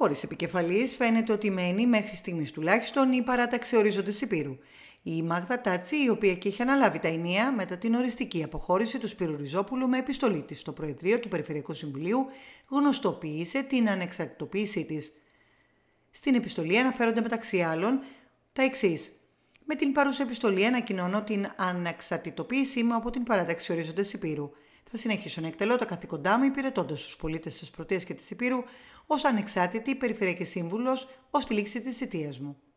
Χωρίς επικεφαλής, φαίνεται ότι μένει μέχρι στιγμής τουλάχιστον η παράταξη ορίζοντε Υπήρου. Η Μάγδα Τάτσι, η οποία και είχε αναλάβει τα ενία μετά την οριστική αποχώρηση του Σπύρου Ριζόπουλου με επιστολή της στο Προεδρείο του Περιφερειακού Συμβουλίου, γνωστοποίησε την ανεξαρτητοποίησή της. Στην επιστολή αναφέρονται μεταξύ άλλων τα εξής. Με την παρούσα επιστολή ανακοινώνω την ανεξαρτητοποίησή μου από την παράταξη ορίζοντε Υπήρου. Θα συνεχίσω να εκτελώ τα καθήκοντά μου υπηρετώντας τους πολίτες της Πρωτείας και της Υπήρου ως ανεξάρτητη Περιφερειακή Σύμβουλος ως τη λήξη της θητείας μου.